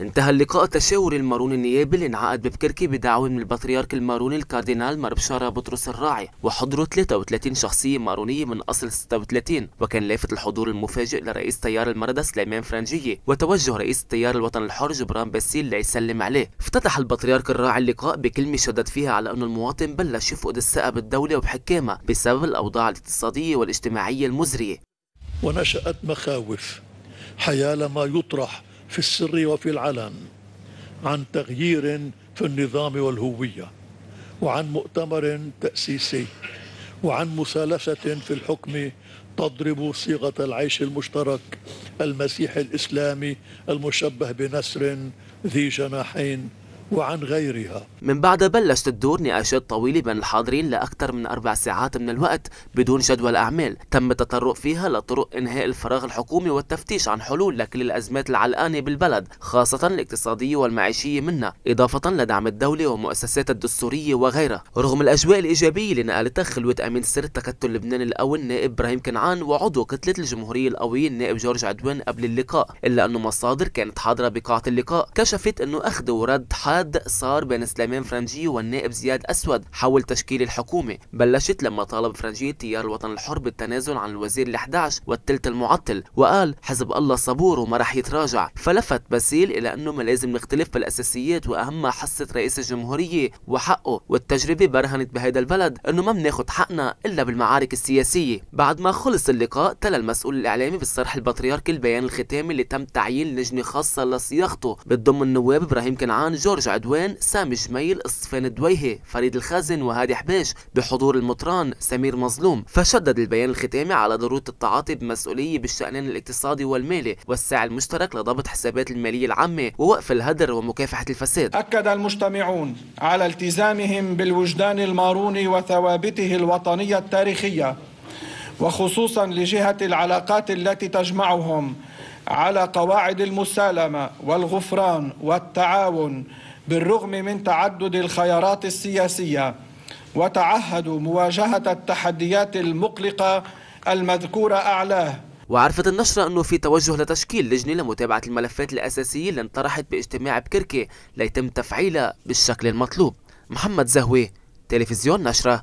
انتهى اللقاء التشاوري الماروني النيابي اللي انعقد ببكركي بدعوة من البطريرك الماروني الكاردينال مربشارة بطرس الراعي وحضره 33 شخصية مارونية من أصل 36 وكان لافت الحضور المفاجئ لرئيس تيار المردة سليمان فرنجية وتوجه رئيس التيار الوطني الحر جبران باسيل ليسلم عليه افتتح البطريرك الراعي اللقاء بكلمة شدد فيها على أن المواطن بلش يفقد الثقة بالدولة وبحكامها بسبب الأوضاع الاقتصادية والاجتماعية المزرية ونشأت مخاوف حيال ما يطرح في السر وفي العلن عن تغيير في النظام والهوية وعن مؤتمر تأسيسي وعن مثالثة في الحكم تضرب صيغة العيش المشترك المسيحي الإسلامي المشبه بنسر ذي جناحين وعن غيرها من بعد بلشت تدور نقاشات طويلة بين الحاضرين لأكثر من أربع ساعات من الوقت بدون جدول أعمال تم التطرق فيها لطرق إنهاء الفراغ الحكومي والتفتيش عن حلول لكل الأزمات العلقانة بالبلد خاصة الاقتصادية والمعيشية منها إضافة لدعم الدولة ومؤسسات الدستورية وغيرها رغم الأجواء الإيجابية اللي نقلتها خلوة أمين سر التكتل لبنان الأول نائب إبراهيم كنعان وعضو كتلة الجمهورية القوية النائب جورج عدوان قبل اللقاء إلا أنه مصادر كانت حاضرة بقاعة اللقاء كشفت أنه أخذ ورد حال حاد صار بين سليمان فرنجي والنائب زياد أسود حول تشكيل الحكومة بلشت لما طالب فرنجي تيار الوطن الحر بالتنازل عن الوزير ال11 والثلث المعطل وقال حزب الله صبور وما راح يتراجع فلفت باسيل إلى أنه ما لازم نختلف بالأساسيات وأهمها حصة رئيس الجمهورية وحقه والتجربة برهنت بهذا البلد أنه ما بناخذ حقنا إلا بالمعارك السياسية بعد ما خلص اللقاء تلا المسؤول الإعلامي بالصرح البطريركي البيان الختامي اللي تم تعيين لجنة خاصة لصياغته بتضم النواب إبراهيم كنعان جورج عدوان سامي جميل صفين الدويهي فريد الخازن وهادي حباش بحضور المطران سمير مظلوم فشدد البيان الختامي على ضرورة التعاطي بمسؤولية بالشأنين الاقتصادي والمالي والسعي المشترك لضبط حسابات المالية العامة ووقف الهدر ومكافحة الفساد أكد المجتمعون على التزامهم بالوجدان الماروني وثوابته الوطنية التاريخية وخصوصا لجهة العلاقات التي تجمعهم على قواعد المسالمة والغفران والتعاون بالرغم من تعدد الخيارات السياسيه وتعهدوا مواجهه التحديات المقلقه المذكوره اعلاه وعرفت النشرة أنه في توجه لتشكيل لجنة لمتابعة الملفات الأساسية اللي انطرحت باجتماع بكركة ليتم تفعيلها بالشكل المطلوب محمد زهوي تلفزيون نشرة